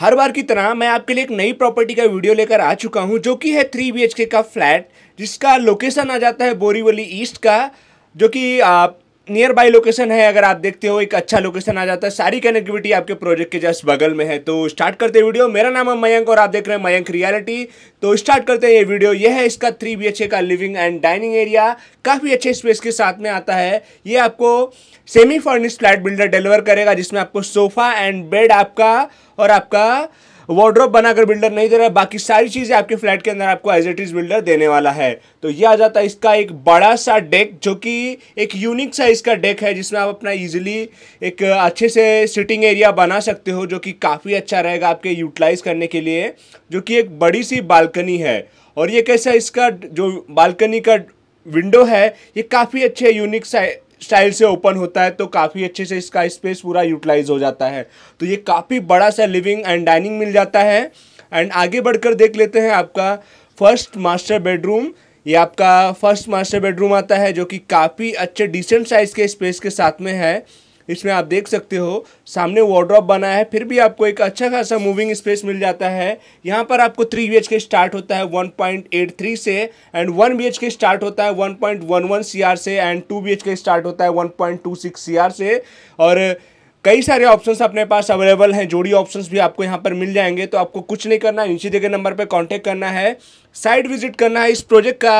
हर बार की तरह मैं आपके लिए एक नई प्रॉपर्टी का वीडियो लेकर आ चुका हूं जो कि है थ्री बी का फ्लैट जिसका लोकेशन आ जाता है बोरीवली ईस्ट का जो कि आप नियर बाई लोकेशन है अगर आप देखते हो एक अच्छा लोकेशन आ जाता है सारी कनेक्टिविटी आपके प्रोजेक्ट के जस्ट बगल में है तो स्टार्ट करते हैं वीडियो मेरा नाम है मयंक और आप देख रहे हैं मयंक रियलिटी तो स्टार्ट करते हैं ये वीडियो ये है इसका थ्री बी का लिविंग एंड डाइनिंग एरिया काफ़ी अच्छे स्पेस के साथ में आता है ये आपको semi furnish flat builder deliver करेगा जिसमें आपको सोफा एंड बेड आपका और आपका वार्ड्रॉप बनाकर बिल्डर नहीं दे रहा है बाकी सारी चीज़ें आपके फ्लैट के अंदर आपको एज इट इज़ बिल्डर देने वाला है तो ये आ जाता है इसका एक बड़ा सा डेक जो कि एक यूनिक सा इसका डेक है जिसमें आप अपना ईजिली एक अच्छे से सिटिंग एरिया बना सकते हो जो कि काफ़ी अच्छा रहेगा आपके यूटिलाइज करने के लिए जो कि एक बड़ी सी बालकनी है और ये कैसा इसका जो बालकनी का विंडो है ये काफ़ी अच्छे यूनिक सा स्टाइल से ओपन होता है तो काफ़ी अच्छे से इसका स्पेस पूरा यूटिलाइज हो जाता है तो ये काफ़ी बड़ा सा लिविंग एंड डाइनिंग मिल जाता है एंड आगे बढ़कर देख लेते हैं आपका फर्स्ट मास्टर बेडरूम ये आपका फर्स्ट मास्टर बेडरूम आता है जो कि काफ़ी अच्छे डिसेंट साइज़ के स्पेस के साथ में है इसमें आप देख सकते हो सामने वार्ड्रॉप बना है फिर भी आपको एक अच्छा खासा मूविंग स्पेस मिल जाता है यहाँ पर आपको थ्री बी के स्टार्ट होता है 1.83 से एंड वन बी के स्टार्ट होता है 1.11 पॉइंट से एंड टू बी के स्टार्ट होता है 1.26 पॉइंट से और कई सारे ऑप्शंस अपने पास अवेलेबल हैं जोड़ी ऑप्शंस भी आपको यहाँ पर मिल जाएंगे तो आपको कुछ नहीं करना नीचे जगह नंबर पर कांटेक्ट करना है साइट विजिट करना है इस प्रोजेक्ट का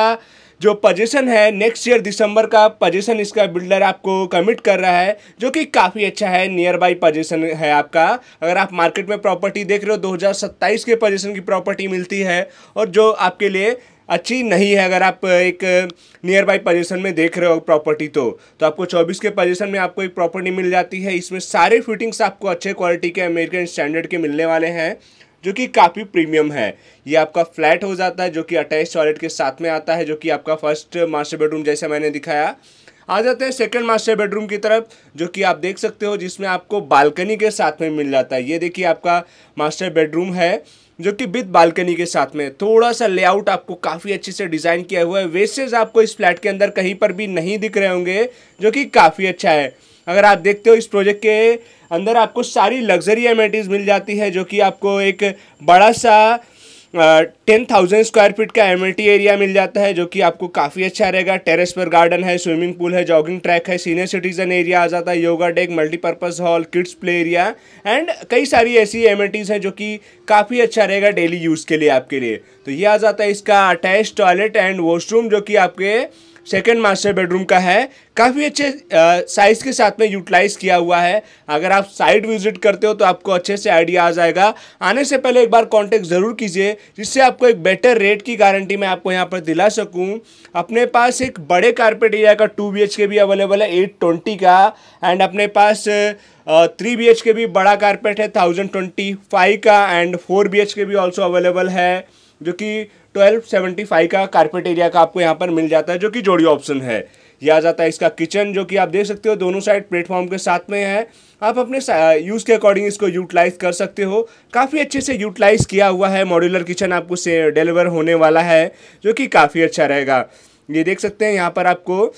जो पोजीशन है नेक्स्ट ईयर दिसंबर का पोजीशन इसका बिल्डर आपको कमिट कर रहा है जो कि काफ़ी अच्छा है नियर बाई पोजीशन है आपका अगर आप मार्केट में प्रॉपर्टी देख रहे हो 2027 के पोजीशन की प्रॉपर्टी मिलती है और जो आपके लिए अच्छी नहीं है अगर आप एक नियर बाई पोजिशन में देख रहे हो प्रॉपर्टी तो तो आपको 24 के पोजिशन में आपको एक प्रॉपर्टी मिल जाती है इसमें सारे फिटिंग्स आपको अच्छे क्वालिटी के अमेरिकन स्टैंडर्ड के मिलने वाले हैं जो कि काफ़ी प्रीमियम है ये आपका फ्लैट हो जाता है जो कि अटैच टॉयलेट के साथ में आता है जो कि आपका फर्स्ट मास्टर बेडरूम जैसे मैंने दिखाया आ जाते हैं सेकंड मास्टर बेडरूम की तरफ जो कि आप देख सकते हो जिसमें आपको बालकनी के साथ में मिल जाता है ये देखिए आपका मास्टर बेडरूम है जो कि विद बालकनी के साथ में थोड़ा सा लेआउट आपको काफ़ी अच्छे से डिज़ाइन किया हुआ है वेसेज आपको इस फ्लैट के अंदर कहीं पर भी नहीं दिख रहे होंगे जो कि काफ़ी अच्छा है अगर आप देखते हो इस प्रोजेक्ट के अंदर आपको सारी लग्जरी एमिनिटीज़ मिल जाती है जो कि आपको एक बड़ा सा टेन थाउजेंड स्क्वायर फीट का एमिनिटी एरिया मिल जाता है जो कि आपको काफ़ी अच्छा रहेगा टेरेस पर गार्डन है स्विमिंग पूल है जॉगिंग ट्रैक है सीनियर सिटीजन एरिया आ जाता है yoga deck multipurpose hall kids play area and कई सारी ऐसी एमिनिटीज़ हैं जो कि काफ़ी अच्छा रहेगा डेली यूज़ के लिए आपके लिए तो ये आ जाता है इसका अटैच टॉयलेट एंड वॉशरूम जो कि आपके सेकेंड मास्टर बेडरूम का है काफ़ी अच्छे साइज़ के साथ में यूटिलाइज़ किया हुआ है अगर आप साइट विजिट करते हो तो आपको अच्छे से आइडिया आ जाएगा आने से पहले एक बार कांटेक्ट ज़रूर कीजिए जिससे आपको एक बेटर रेट की गारंटी मैं आपको यहाँ पर दिला सकूँ अपने पास एक बड़े कारपेट एरिया का टू बी के भी अवेलेबल है एट ट्वेंटी का एंड अपने पास थ्री बी के भी बड़ा कारपेट है थाउजेंड ट्वेंटी फाइव का एंड फोर बी के भी ऑल्सो अवेलेबल है जो कि 1275 का कारपेट एरिया का आपको यहाँ पर मिल जाता है जो कि जोड़ी ऑप्शन है यह आ जाता है इसका किचन जो कि आप देख सकते हो दोनों साइड प्लेटफॉर्म के साथ में है आप अपने यूज़ के अकॉर्डिंग इसको यूटिलाइज कर सकते हो काफ़ी अच्छे से यूटिलाइज किया हुआ है मॉड्यूलर किचन आपको से डिलीवर होने वाला है जो कि काफ़ी अच्छा रहेगा ये देख सकते हैं यहाँ पर आपको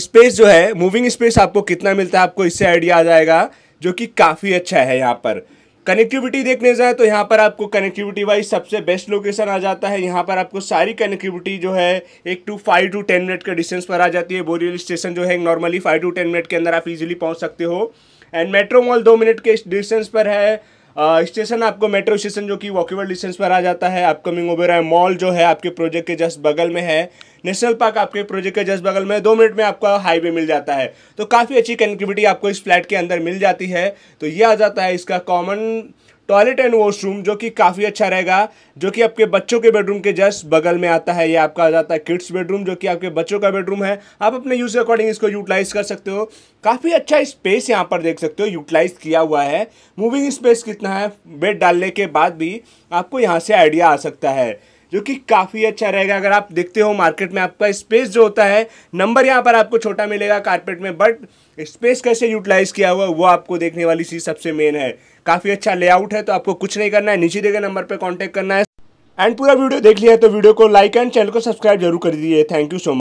स्पेस जो है मूविंग स्पेस आपको कितना मिलता है आपको इससे आइडिया आ जाएगा जो कि काफ़ी अच्छा है यहाँ पर कनेक्टिविटी देखने जाए तो यहाँ पर आपको कनेक्टिविटी वाइज सबसे बेस्ट लोकेशन आ जाता है यहाँ पर आपको सारी कनेक्टिविटी जो है एक to five to ten minute के डिस्टेंस पर आ जाती है बोरीवल स्टेशन जो है normally five to ten minute के अंदर आप इजीली पहुँच सकते हो एंड मेट्रो मॉल दो मिनट के डिस्टेंस पर है स्टेशन आपको मेट्रो स्टेशन जो कि वॉकेबल डिस्टेंस पर आ जाता है अपकमिंग ओबेरा मॉल जो है आपके प्रोजेक्ट के जस्ट बगल में है नेशनल पार्क आपके प्रोजेक्ट के जस्ट बगल में दो मिनट में आपका हाईवे मिल जाता है तो काफ़ी अच्छी कनेक्टिविटी आपको इस फ्लैट के अंदर मिल जाती है तो ये आ जाता है इसका कॉमन टॉयलेट एंड वॉशरूम जो कि काफ़ी अच्छा रहेगा जो कि आपके बच्चों के बेडरूम के जस्ट बगल में आता है ये आपका आ जाता है किड्स बेडरूम जो कि आपके बच्चों का बेडरूम है आप अपने यूज़ के अकॉर्डिंग इसको यूटिलाइज़ कर सकते हो काफ़ी अच्छा स्पेस यहाँ पर देख सकते हो यूटिलाइज़ किया हुआ है मूविंग स्पेस कितना है बेड डालने के बाद भी आपको यहाँ से आइडिया आ सकता है जो कि काफ़ी अच्छा रहेगा अगर आप देखते हो मार्केट में आपका स्पेस जो होता है नंबर यहाँ पर आपको छोटा मिलेगा कारपेट में बट स्पेस कैसे यूटिलाइज़ किया हुआ वो आपको देखने वाली चीज़ सबसे मेन है काफ़ी अच्छा लेआउट है तो आपको कुछ नहीं करना है नीचे दिए गए नंबर पर कॉन्टैक्ट करना है एंड पूरा वीडियो देख लिया है तो वीडियो को लाइक एंड चैनल को सब्सक्राइब जरूर कर दीजिए थैंक यू सो मच